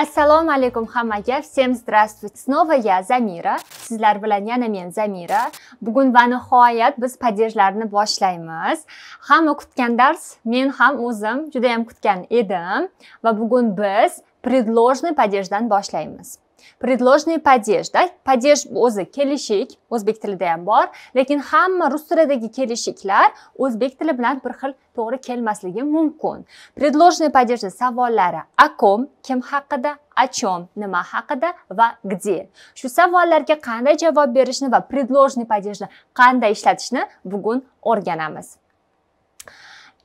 Assalomu alaykum hammaga. Всем здравствуйте. Снова я, Замира. Sizlar bilan yana men Zamira. Bugun va nihoyat biz padejlarni boshlaymiz. Hamma kutgan dars, men ham o'zim juda ham kutgan edim va bugun biz predložniy podejdan boshlaymiz. предложный падеж да падеж o'zi kelishik o'zbek tilida ham bor lekin hamma rus tilidagi kelishiklar o'zbek tili bilan bir xil to'g'ri kelmasligi mumkin предложный падежni savollari о ком kim haqida о чем nima haqida va где shu savollarga qanday javob berishni va предложный падежni qanday ishlatishni bugun o'rganamiz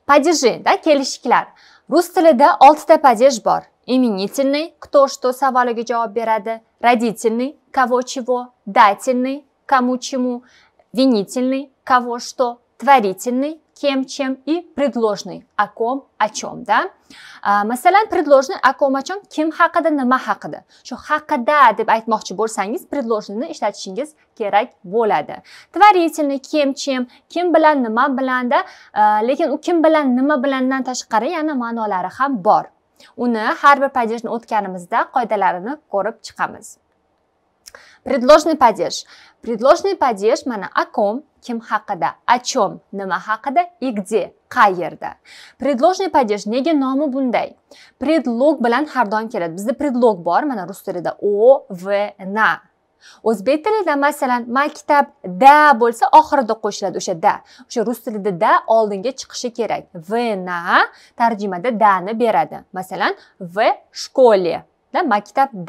падежи да kelishiklar rus tilida oltita падеж bor именительный, кто что савалыгы жауап берады, родительный, кого чего, дательный, кому чему, винительный, кого что, творительный, кем чем и предложный, о ком, о чем, да? А, Масалан предложный, о ком, о чем, кем хакады, нама хакады. Шо хакада, деп айтмақчы болсаңыз, предложный ишлатшингіз керак болады. Творительный, кем чем, кем білян, нама білян, да? А, лекен, у кем білян, нама біляннан ташқары, яна манулары хам бор. uni har bir падежni o'tganimizda qoidalarini ko'rib chiqamiz предложный падеж предложный падеж mana о ком kim haqida о чем nima haqida и где qayerda предложный падеж nega nomi bunday предлог bilan har doim keladi bizda предлог bor mana rus tilida о в на o'zbek tilida masalan maktab da bo'lsa oxirida qo'shiladi o'sha da o'sha rus tilida da oldinga chiqishi kerak v na tarjimada dani beradi masalan v shkole da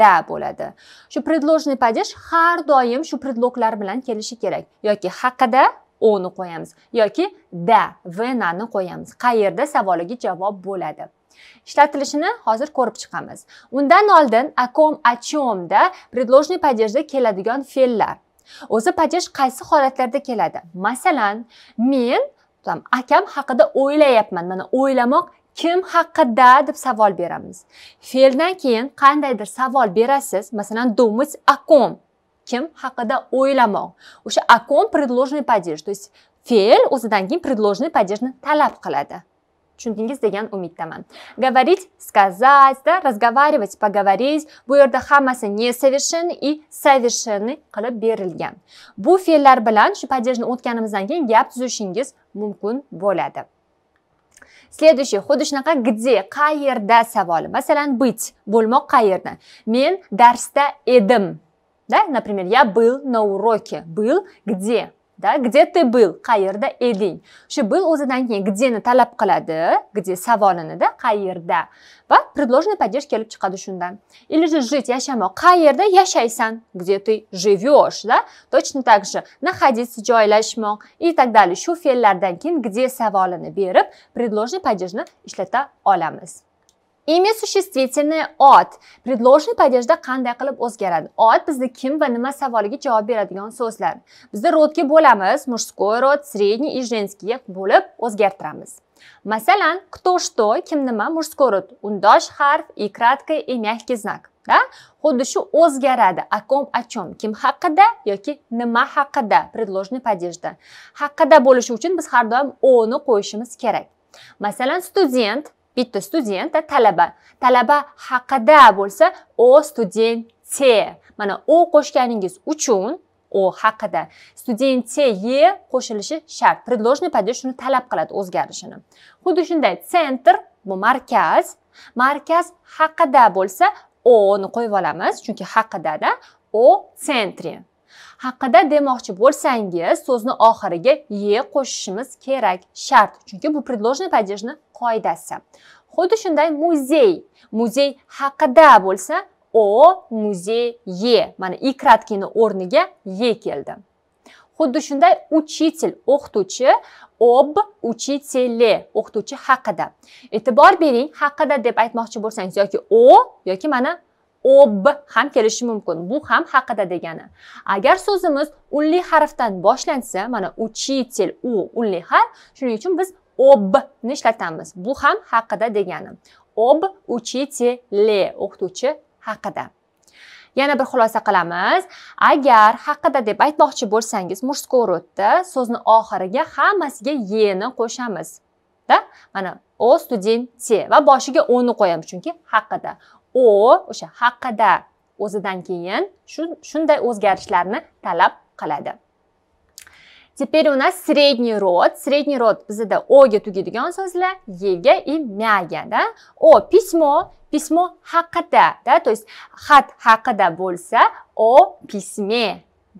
da bo'ladi shu предложенный падеж har doim shu predloglar bilan kelishi kerak yoki haqida oni qo'yamiz yoki da v nani qo'yamiz qayerda savoliga javob bo'ladi ishlatilishini hozir ko'rib chiqamiz undan oldin akom achomda предложный падежda keladigan fe'llar o'zi падеж qaysi holatlarda keladi masalan men akam haqida o'ylayapman mana o'ylamoq kim haqida deb savol beramiz fe'ldan keyin qandaydir savol berasiz masalan думать о ком kim haqida o'ylamoq o'sha о ком предложный падеж то есть fe'l o'zidan keyin предложный падежni talab qiladi tushundingiz degan umiddaman говорить сказать да разговаривать поговорить bu yerda hammasi несовершенный и совершенный qilib berilgan bu fe'llar bilan shu падежni o'tganimizdan keyin gap tuzishingiz mumkin bo'ladi следующий xuddi shunaqa где qayerda savoli masalan быть bo'lmoq qayerda men darsda edim да например я был на уроке был где да где ты был qayerda eding o'sha был o'zidan keyin gedeni talab qiladi где savolinida qayerda va предложенный падеж kelib chiqadi shundan или же жить yashamoq qayerda yashaysan где ты живешь да точно так же находиться joylashmoq и так далее shu fe'llardan keyin где savolini berib предложенный падежni ishlata olamiz Имя существительное от. Предложный падежда қандай қылып өзгерады. От бізді кім ба нема савалыге жауап берадыған сөзлер. Бізді ротке боламыз, мужской род, средний и женский болып өзгертірамыз. Масалан, кто что, кім нема мужской род. Ундаш харф и краткий и мягкий знак. Да? Ходышу өзгерады. О ком, о чем? Кім хаққыда, екі нема хаққыда. Предложный падежда. Хаққыда болышу үшін біз хардуам оны қойшымыз керек. Масалан, студент. bitta studenta talaba talaba haqida bo'lsa o studente mana o qo'shganingiz uchun o haqida studente e qo'shilishi shart предложный падеж shuni talab qiladi o'zgarishini xuddi shunday sentr bu markaz markaz haqida bo'lsa oni qo'yib olamiz chunki haqidada o sentri haqida demoqchi bo'lsangiz so'zni oxiriga ye qo'shishimiz kerak shart chunki bu предложный падежni qoidasi xuddi shunday muzey muzey haqida bo'lsa o muzeye mana i kratkini o'rniga ye keldi xuddi shunday uchitel o'qituvchi об учителе o'qituvchi haqida e'tibor bering haqida deb aytmoqchi bo'lsangiz yoki o yoki mana ob ham kelishi mumkin bu ham haqida degani agar so'zimiz unli harfdan boshlansa mana uchitel u unli harf shuning uchun biz obni ishlatamiz bu ham haqida degani ob учителе o'qituvchi haqida yana bir xulosa qilamiz agar haqida deb aytmoqchi bo'lsangiz мужской rodda so'zni oxiriga hammasiga yeni qo'shamiz mana o studente va boshiga o'ni qo'yamiz chunki haqida o o'sha haqida o'zidan keyin shunday o'zgarishlarni talab qiladi Теперь у нас средний род. Средний род bizada o'ga tugaydigan so'zlar ega и мяga да? О письмо, письмо haqida, да? То есть xat haqida bo'lsa, о письме,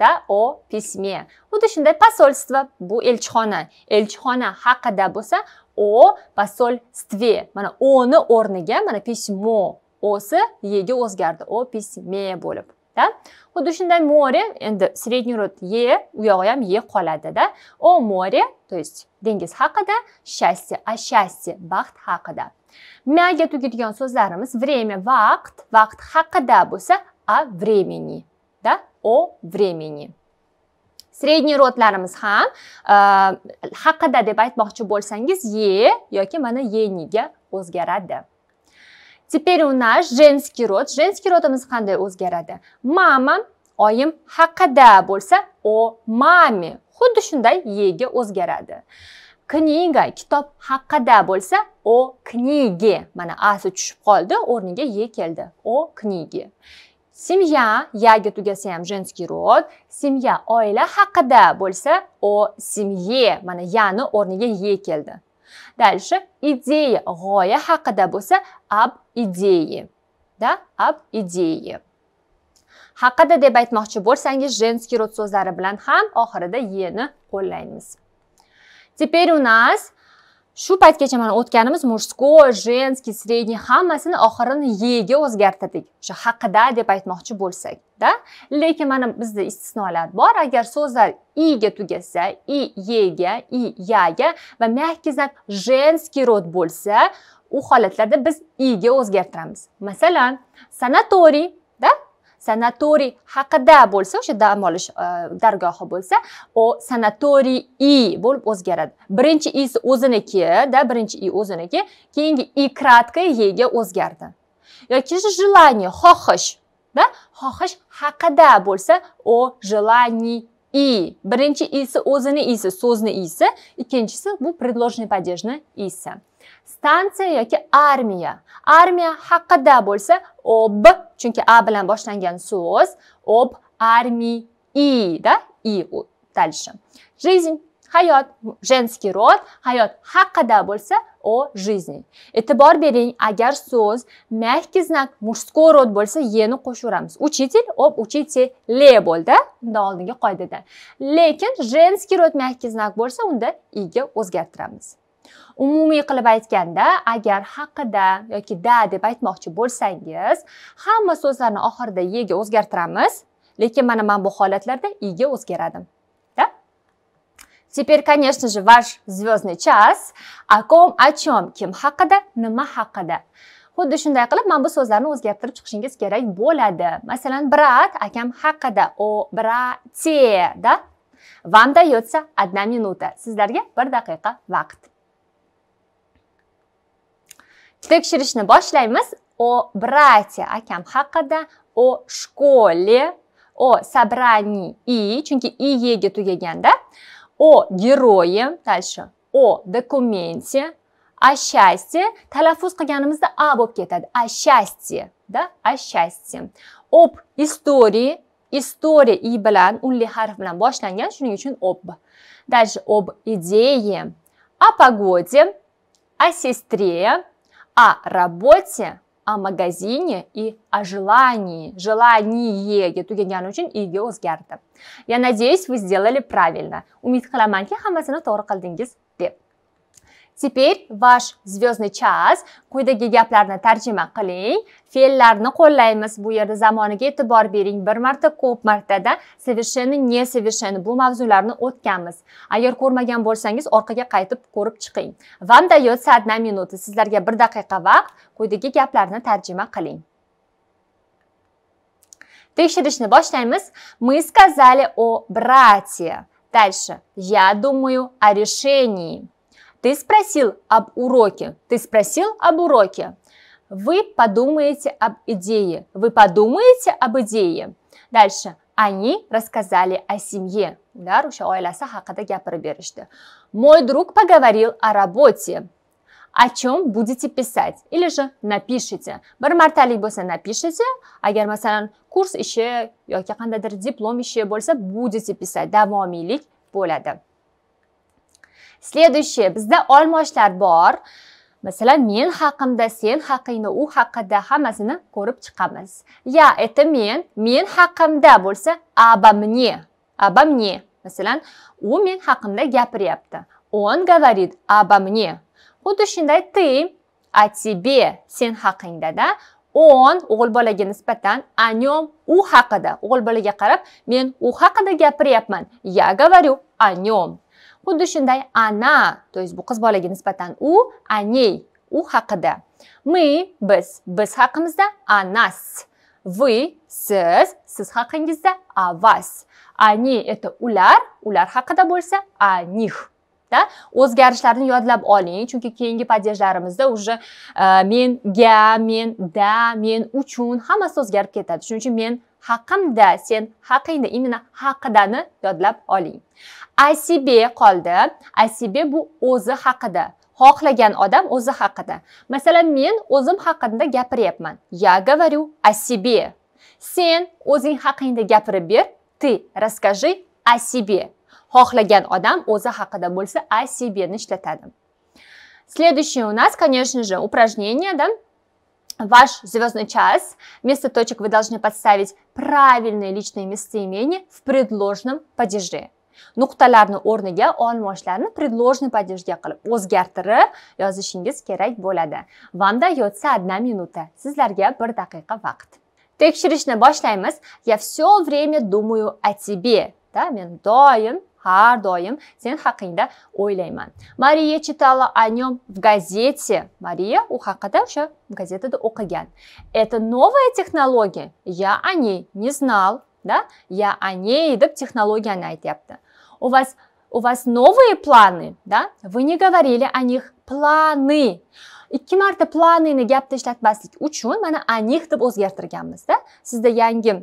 да? О письме. Xuddi shunday посольство bu elchixona. Elchixona haqida bo'lsa, о посольстве. Mana o'ni o'rniga mana письмо осы еге o'zgardi О, пис bo'lib болып. xuddi shunday more endi средний род е, u е ham e qoladida o more то есть dengiz haqida счастье а счастье baxt haqida Мәге tugadigan so'zlarimiz время vaqt vaqt haqida bo'lsa а времени да о времени средний хан, ham haqida deb aytmoqchi bo'lsangiz ye yoki mana yeniga o'zgaradi теперь у нас женский род женский родimiz qanday o'zgaradi mama oyim haqida bo'lsa o mami xuddi shunday yega o'zgaradi kniga kitob haqida bo'lsa o knigi mana asi tushib qoldi o'rniga ye keldi О книге. Семья, яги tugasa ham женский род. Семья, oila haqida bo'lsa, о семье, mana яны o'rniga ye keldi. Дальше идея, гоя, хакада буса, об идеи. Да, об идеи. Хакада дебайт махчу борсанги, женский род созара блян хам, охрада ены, колянис. Теперь у нас shu paytgacha mana o'tganimiz мужской женский средний hammasini oxirini yega o'zgartirdik o'sha haqida deb aytmoqchi bo'lsak da? lekin mana bizda istisnolar bor agar so'zlar iga tugasa i yega i yaga va мягкий jenski женский род bo'lsa u holatlarda biz iga o'zgartiramiz masalan sanatoriy sanatoriy haqida bo'lsa o'sha dam olish e, dargohi bo'lsa u sanatoriy i bo'lib o'zgaradi birinchi i o'zinikida birinchi i o'ziniki keyingi i краткое ega o'zgardi yoki желание xohish да xohish haqida bo'lsa u желание и birinchi isi o'zini isi so'zni isi ikkinchisi bu предложный падежный isi stansiya yoki armiya armiya haqida bo'lsa ob chunki a bilan boshlangan so'z ob armi ida i talishi жизнь hayot женский род hayot haqida bo'lsa o жизни e'tibor bering agar so'z мягкий znak мужской род bo'lsa yeni qo'shaveramiz учитель об учителе bo'ldi unda oldingi qoidadan lekin женский род мягкий znak bo'lsa unda iga o'zgartiramiz umumiy qilib aytganda agar haqida yoki da deb aytmoqchi bo'lsangiz hamma so'zlarni oxirida yega o'zgartiramiz lekin mana mana bu holatlarda iga o'zgaradi Теперь, конечно же, ваш звездный час. О ком, о чем, kim haqida, nima haqida. Xuddi shunday qilib, mana bu so'zlarni o'zgartirib chiqishingiz kerak bo'ladi. Masalan, brat, akam haqida, o брате, да? Вам дается одна минута. Sizlarga 1 daqiqa vaqt. tekshirishni boshlaymiz o брате akam haqida o shkole o собрании и chunki i ega tugaganda o герое дальше o документе о счастье talaffuz qilganimizda a bo'lib ketadi о счастье да о счастье об истории история и bilan unli harf bilan boshlangan shuning uchun об дальше об идее о погоде о сестре о работе, о магазине и о желании. Желание. Я надеюсь, вы сделали правильно. Умит хламанки хамасина тоже калдингис деп. Теперь ваш звездный час. Куйдаги гаплярна тарджима қылейн. Фейллярны қоллаймыз. Бу ерді заманы кетті бар берің. Бір марты көп мартада севешені, не севешені. Бұл мавзуларны өткеміз. Айыр көрмаген болсаңыз, орқыға қайтып көріп чықейн. Вамда ет садына минуты. Сіздерге бір дақиқа вақ. Куйдаги гаплярна тарджима қылейн. Текшерішні башлаймыз. Мы сказали о брате. Дальше. Я думаю о решении. Ты спросил об уроке. Ты спросил об уроке. Вы подумаете об идее. Вы подумаете об идее. Дальше. Они рассказали о семье. Да, Руша Ойласа Хакада Гяпарабериште. Мой друг поговорил о работе. О чем будете писать? Или же напишите. Бармарталик болса напишите. Агер масалан курс еще, яки кандадыр диплом еще больше будете писать. Давомилик болады. следующий бізді алмаштар бар masalan men haqimda sen haqingni u haqida hammasini ko'rib chiqamiz ya это men men haqimda bo'lsa аба мне аба мне masalan u men haqimda gapiryapti он говорит обо мне xuddi shunday ты а тебе sen haqingdada он o'g'il bolaga nisbatan о у u haqida o'g'il bolaga qarab men u haqida gapiryapman я говорю о xuddi shunday ana то есть bu qiz bolaga nisbatan u aney u haqida мы biz biz haqimizda anas нас вы siz siz haqingizda о вас они это ular ular haqida bo'lsa о них da o'zgarishlarni yodlab oling chunki keyingi padejlarimizda уже e, menga men da men uchun hammasi o'zgarib ketadi shuning uchun men haqimda sen haqingni именно haqidani yodlab oling asibe qoldi asibe bu o'zi haqida xohlagan odam o'zi haqida masalan men o'zim haqimda gapiryapman я говорю о себе sen o'zing haqingda gapirib ber ты расскажи о себе xohlagan odam o'zi haqida bo'lsa о себені ishlatadi Следующее у нас, конечно же, упражнение, да, ваш звездный час. Вместо точек вы должны подставить правильные личные местоимения в предложном падеже. nuqtalarni o'rniga olmoshlarni предложный падежga qilib o'zgartirib yozishingiz kerak bo'ladi вам дается одна минута sizlarga bir дақиқа вақт. tekshirishni boshlaymiz я все время думаю о тебе да мен doim har doim sen haqingda o'ylayman mariya читала о нем в газете mariya u haqida o'sha gazetada o'qigan это новая технология я о ней не знал да я о ней deb texnologiyani aytyapti у вас у вас новые планы да вы не говорили о них планы ikki marta planini gapda ishlatmaslik uchun mana о них deb o'zgartirganmizda sizda yangi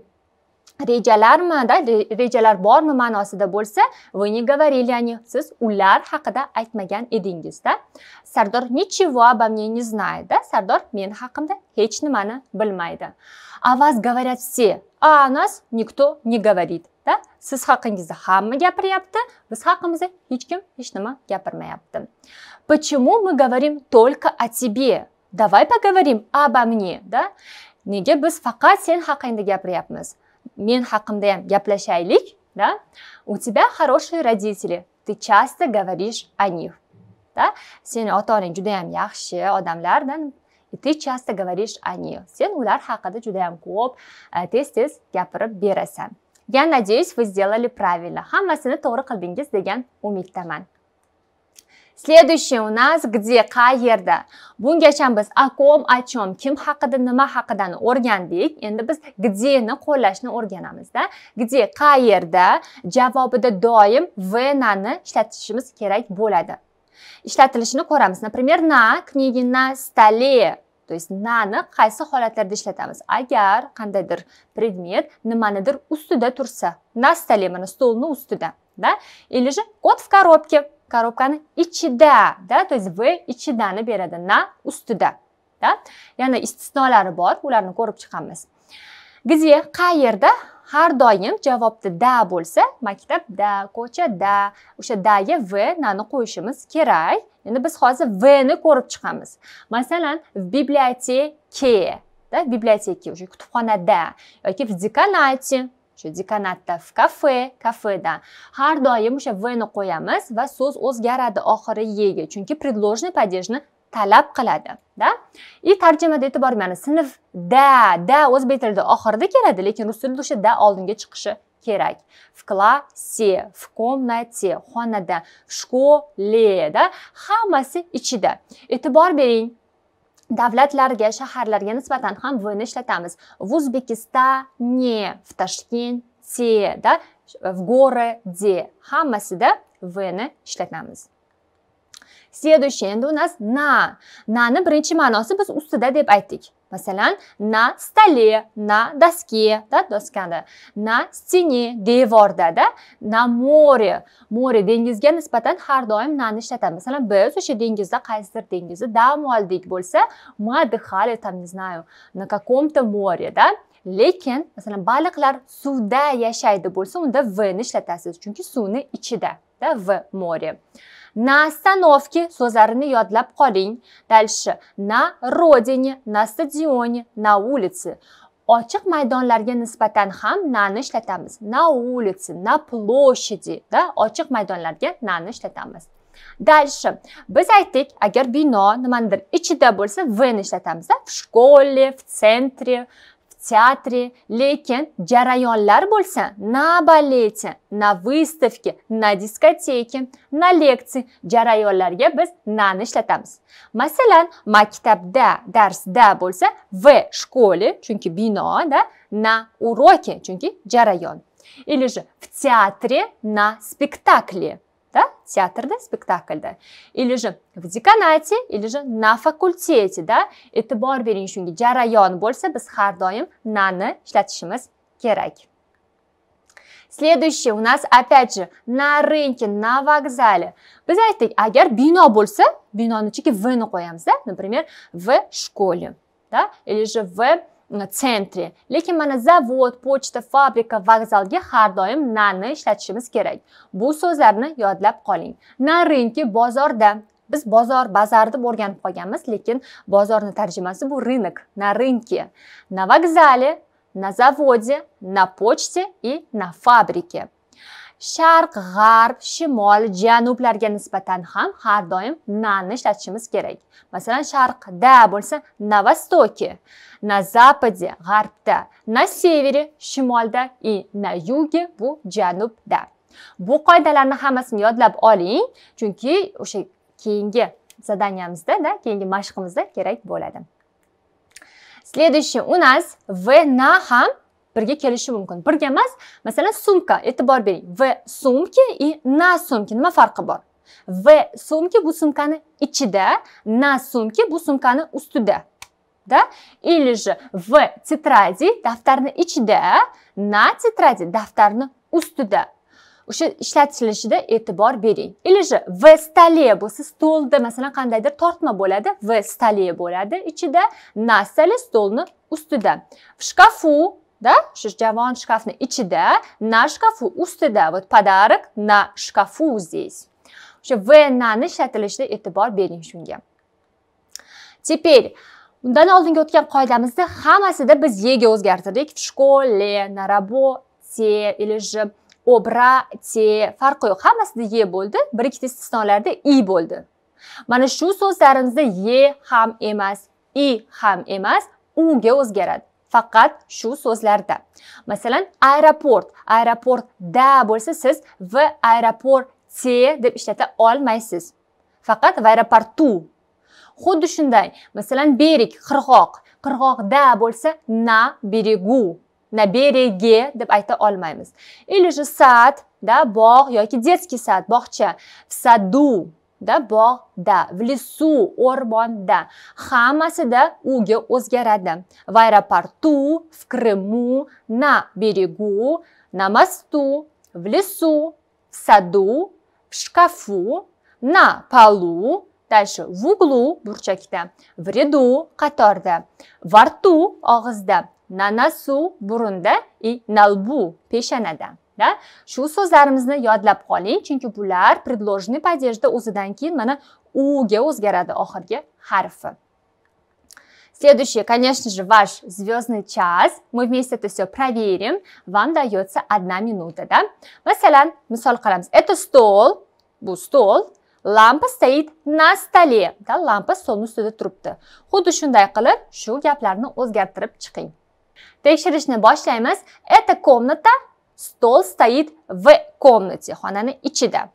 да rejalar bormi ma'nosida bo'lsa вы не говорили о них siz ular haqida aytmagan edingizda sardor ничего обо мне не знает да sardor men haqimda hech nimani bilmaydi о вас говорят все а о нас никто не говорит да siz haqingizda hamma gapiryapti biz haqimizda hech kim hech nima gapirmayapti почему мы говорим только о тебе давай поговорим обо мне да nega biz faqat sen haqingda gapiryapmiz мен хақымды ем гаплашайлик да у тебя хорошие родители ты часто говоришь о них да сен ота онаң juda ham yaxshi odamlar и ты часто говоришь о них сен улар хақыда juda ham ko'p тез тез гапириб берасан я надеюсь вы сделали правильно хаммасыны тоғры қылдыңыз деген үміттемін Следующий у нас где қайерді. Бұнгешен біз о ком, о чем, кім хақыды, нема хақыданы орғандейік. Енді біз гдені қолашыны орғанамыз. Где қайерді, жавабыды дойым венаны штатшымыз керек болады. Штатылышыны көрамыз. Например, на книге на столе. То есть, на наны қайсы қолатларды штатамыз. Агар қандайдыр предмет, неманыдыр үстіде турса. На столе, мұны столыны Да? Или же, код в коробке. коробканы ичида, да, то есть в ичиданы береды на устуда, да. Яна истисналары бар, уларны короб чыхаммыз. Гізе, қайырда, хар дайым жавапты да болса, мактаб да, коча да, уша дайы в наны койшымыз керай. Яна біз хазы вны короб чыхаммыз. Масалан, в библиотеке, да, в библиотеке, уже кутуфана да, яки в деканате, shu dekanatda в кафе kafeda har doim o'sha v ni qo'yamiz va so'z o'zgaradi oxiri yega chunki предложный падежni talab qiladi да и tarjimada e'tibor bermani sinf da da o'zbek tilida oxirida keladi lekin rus tilida o'sha da oldinga chiqishi kerak в классе в комнате xonada в школе да hammasi ichida e'tibor bering davlatlarga shaharlarga nisbatan ham v ni ishlatamiz в o'zbekistане в toshkentте да в городе hammasida v ni ishlatamiz следующий endi у нас на nani birinchi ma'nosi biz ustida deb aytdik Masalan, na stole, na doske, da doskada. Na stene, devorda, да, на more, Море dengizga nisbatan har doim nani ishlatamiz. Masalan, biz o'sha dengizda qaysidir dengizni dam oldik bo'lsa, ma отдыхали там, не знаю, на каком-то море, да? Lekin, masalan, baliqlar suvda yashaydi bo'lsa, unda v ni ishlatasiz, chunki suvni ichida, da, v more. на остановке so'zlarini yodlab qoling дальше на родине на стадионе на улице ochiq maydonlarga nisbatan ham nani ishlatamiz na улице на площади да ochiq maydonlarga nani ishlatamiz дальше biz aytdik agar bino nimanidir ichida bo'lsa vni ishlatamiz в школе в центре teatri, lekin jarayonlar bo'lsa na балете, na выставке, na diskoteke, na leksiya jarayonlarga biz nani ishlatamiz. Masalan, maktabda, darsda bo'lsa v школе, chunki binoda, na уроке, chunki jarayon. Или же в театре на спектакле. да, театрда, спектакльда. Или же в деканате, или же на факультете, да. Это bor bering shunga jarayon bo'lsa, biz har doim nani ishlatishimiz kerak. Следующее у нас, опять же, на рынке, на вокзале. Biz aytdik, agar бино bo'lsa, бино, ichiga v ni qo'yamiz, да, например, в школе, да, или же в sentri lekin mana zavod pochta fabrika vokzalga har doim nani ishlatishimiz kerak bu so'zlarni yodlab qoling na рынке bozorda biz bozor bazar deb o'rganib qolganmiz lekin bozorni tarjimasi bu рынок на рынке на вокзале на заводе на почте и на фабрике sharq g'arb shimol janublarga nisbatan ham har doim nani ishlatishimiz kerak masalan sharqda bo'lsa na востоке на западе g'arbda na севере shimolda и на юге bu janubda bu qoidalarni hammasini yodlab oling chunki o'sha keyingi zadaniyamizda keyingi mashqimizda kerak bo'ladi следующий у нас в на ham birga kelishi mumkin birga emas masalan sumka e'tibor bering v sumki и на сумки nima farqi bor v sumki bu sumkani ichida na сумки bu sumkani ustida да или же в тетради daftarni ichida na тетради daftarni ustida o'sha ishlatilishida e'tibor bering или же в столе bo'lsa stolda masalan qandaydir tortma bo'ladi в столе bo'ladi ichida на столе stolni ustida в шкафу да, javon шкафni ichida, на шкафу ustida, вот подарок на шкафу здесь. O'sha v nani ishlatilishida e'tibor bering shunga. Теперь Undan oldingi o'tgan qoidamizda hammasida biz yega o'zgartirdik. В школе, на работе или же obra, te farqi yo'q. Hammasida ye bo'ldi, bir ikkita istisnolarda i bo'ldi. Mana shu so'zlarimizda ye ham emas, i ham emas, u ga o'zgaradi. faqat shu so'zlarda masalan aeroport aeroportda bo'lsa siz v aeroport te deb ishlata olmaysiz faqat v aeroportu xuddi shunday masalan berik qirg'oq qirg'oqda bo'lsa na beregu na berege deb ayta olmaymiz или же сад да bog' yoki детский сад bog'cha в саду да bog'da в лесу o'rmonda hammasida уге o'zgaradi в аэропорту в крыму на берегу на мосту в лесу в саду в шкафу на полу дальше в углу бурчакта в ряду qatorda во рту огызда на носу бурунда и на лбу пешанада да? shu so'zlarimizni yodlab qoling chunki bular предложенный падежда o'zidan keyin mana uga o'zgaradi oxirgi harfi Следующее, конечно же, ваш звездный час. Мы вместе это все проверим. Вам дается одна минута, да? Масалян, мисол qalamız. Это стол, bu stol. Lampa стоит на столе. Да, lampa stolning ustida turibdi. Xuddi shunday qilib, shu gaplarni o'zgartirib chiqing. Tekshirishni boshlaymiz. Это комната Стол стоит в комнате. Хуананы ичида.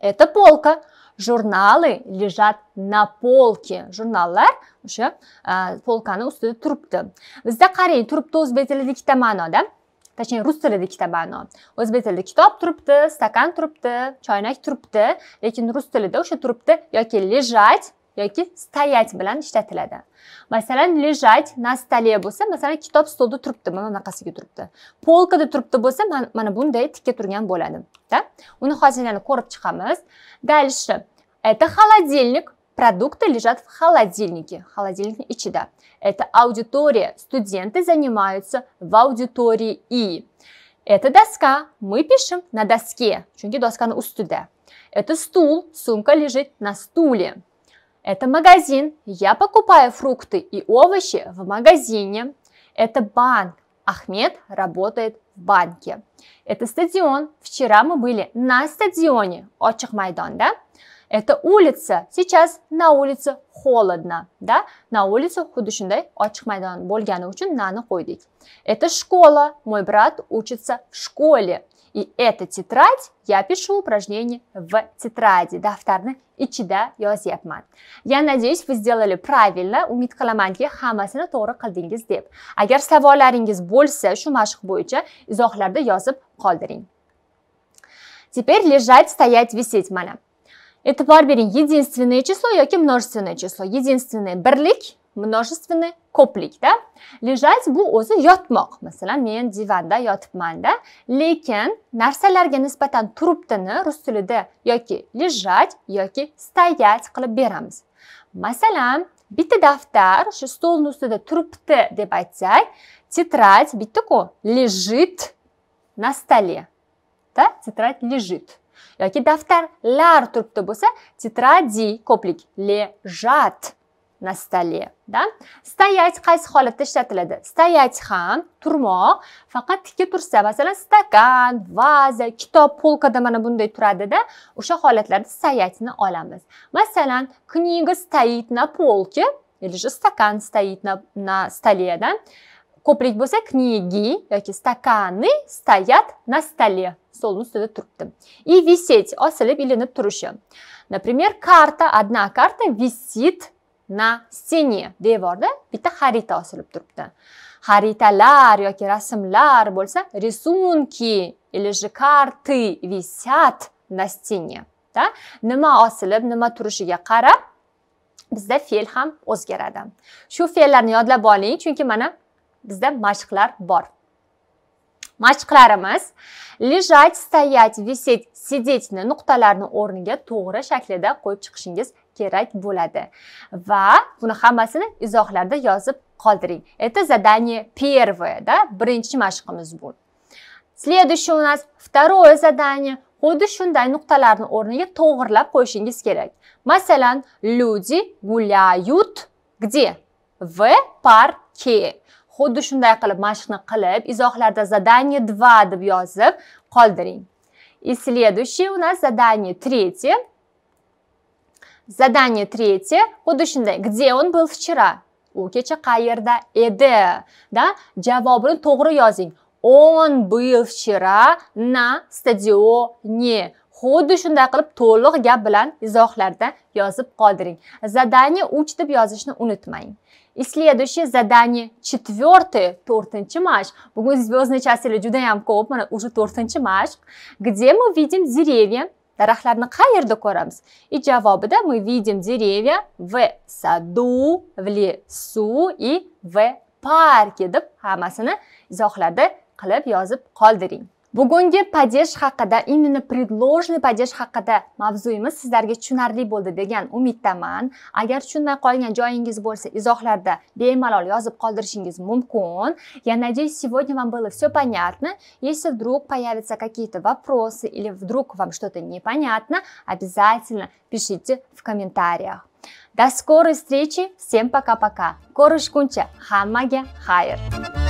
Это полка. Журналы лежат на полке. Журналлар уже э, полканы устыды турпты. Бізді қарейн, турпты өзбетеліде китабану, да? Точнее, русцеліде китабану. Өзбетеліде китап турпты, стакан турпты, чайнак турпты. Лекен русцеліде уже турпты, яке лежать. yoki стоять bilan ishlatiladi masalan лежать на stole bo'lsa masalan kitob stolda turibdi mana bunaqasiga turibdi polkada turibdi bo'lsa mana bunday tikka turgan bo'ladi да uni hozirini ko'rib chiqamiz дальше это холодильник продукты лежат в холодильнике холодильник ichida это аудитория студенты занимаются в аудитории и Это доска. Мы пишем на доске. Чунки доска на устуда. Это стул. Сумка лежит на стуле. Это магазин, я покупаю фрукты и овощи в магазине. Это банк, Ахмед работает в банке. Это стадион, вчера мы были на стадионе, Очах Майдан, да? Это улица, сейчас на улице холодно, да? На улице худышындай Очах Майдан, Больгяна учен, на находить. Это школа, мой брат учится в школе, и эта тетрадь я пишу упражнение в тетради. и чида yozyapman. Я надеюсь, вы сделали правильно. Умид qilamanki, hammasini калдингиз qildingiz deb. Agar savollaringiz bo'lsa, shu mashq bo'yicha izohlarda yozib qoldiring. Теперь лежать, стоять, висеть mana. Это bering, единственное число yoki множественное число. Единственное берлик, множественное ko'plikda lejat bu o'zi yotmoq masalan men divanda yotibmanda lekin narsalarga nisbatan turibdini rus tilida yoki lejat yoki стоять qilib beramiz masalan bitta daftar shu stolni ustida turibdi deb aytsak тетрадь bittaku лежит на столе да тетрадь лежит yoki daftarlar turibdi bo'lsa tetradi ko'plik лежат на столе, да? Стоять қайсы қолетті штатылады? Стоять қан, турмо, фақат тіке тұрса, басалан, стакан, ваза, китап, полкада мана бұндай тұрады, да? Уша қолетлерді стоятіні оламыз. Масалан, книга стоит на полке, или же стакан стоит на, на столе, да? Коприк бұса, книги, яки стаканы стоят на столе. Солу сөзі И висеть, осылып, или на тұрушы. Например, карта, одна карта висит на стене devorda bitta xarita osilib turibdi xaritalar yoki rasmlar bo'lsa рисунки или же карты висят на стене да? nima osilib nima turishiga qarab bizda fe'l ham o'zgaradi shu fe'llarni yodlab oling chunki mana bizda mashqlar bor mashqlarimiz лежать стоять висеть сидетьni nuqtalarni o'rniga to'g'ri shaklida qo'yib chiqishingiz kerak bo'ladi va buni hammasini izohlarda yozib qoldiring это задание первое да birinchi mashqimiz bu следующий у нас второе задание xuddi shunday nuqtalarni o'rniga to'g'irlab qo'yishingiz kerak masalan люди гуляют где в парке xuddi shunday qilib mashqni qilib izohlarda задание два deb yozib qoldiring и следующее у нас задание третье Задание третье. Худышиндай. Где он был вчера? У кеча кайерда эде. Да? Джавабрын тогру язин. Он был вчера на стадионе. Худышиндай кылып толуғ габлан изохларда язып кадрин. Задание учитып язышны унытмайын. И следующее задание четвертое, тортенчий маш. Бугун звездный час или джудаям коп, уже тортенчий маш. Где мы видим деревья? daraxtlarni qayerda ko'ramiz и javobida мы видим деревья в саду в лесу и в парке deb hammasini izohlarda qilib yozib qoldiring bugungi падеж haqida именно предложенный падеж haqida mavzuyimiz sizlarga tushunarli bo'ldi degan umiddaman agar tushunmay qolgan joyingiz bo'lsa izohlarda bemalol yozib qoldirishingiz mumkin я надеюсь сегодня вам было все понятно если вдруг появятся какие-то вопросы или вдруг вам что-то непонятно обязательно пишите в комментариях до скорой встречи всем пока пока ko'rishguncha hammaga xayr